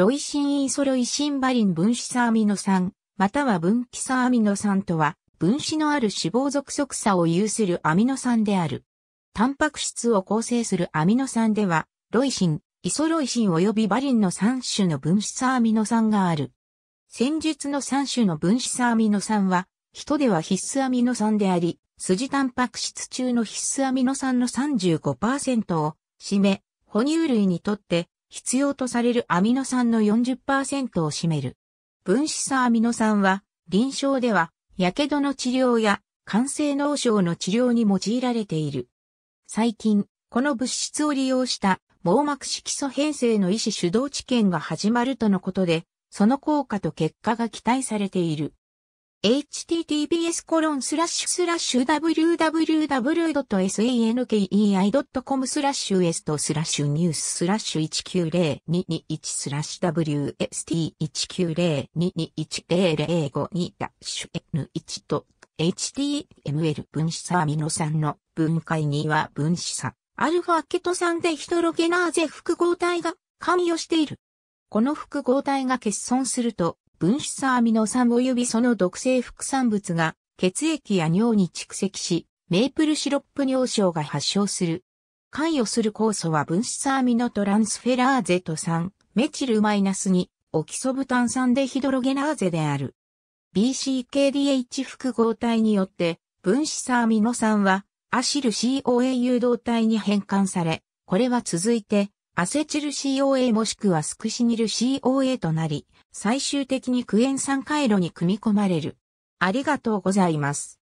ロイシンインソロイシンバリン分子サアミノ酸、または分岐サアミノ酸とは、分子のある脂肪属即差を有するアミノ酸である。タンパク質を構成するアミノ酸では、ロイシン、イソロイシン及びバリンの3種の分子サアミノ酸がある。先述の3種の分子サアミノ酸は、人では必須アミノ酸であり、筋タンパク質中の必須アミノ酸の35%を占め、哺乳類にとって必要とされるアミノ酸の40%を占める。分子差アミノ酸は、臨床では、やけどの治療や、肝性脳症の治療に用いられている。最近、この物質を利用した網膜色素編成の医師主導治験が始まるとのことで、その効果と結果が期待されている。https コロンスラッシュスラッシュ w w w s e n k e i c o m スラッシュ s とスラッシュニューススラッシュ190221スラッシュ WST190221005 ダッシュ N1 と HTML 分子差アミノ酸の分解には分子差アルファケト酸でヒトロゲナーゼ複合体が関与している。この複合体が欠損すると分子アミノ酸及びその毒性副産物が血液や尿に蓄積し、メープルシロップ尿症が発症する。関与する酵素は分子アミノトランスフェラーゼと酸、メチルマイナス2、オキソブタン酸デヒドロゲナーゼである。BCKDH 複合体によって、分子アミノ酸はアシル CoA 誘導体に変換され、これは続いて、アセチル CoA もしくはスクシニル CoA となり、最終的にクエン酸回路に組み込まれる。ありがとうございます。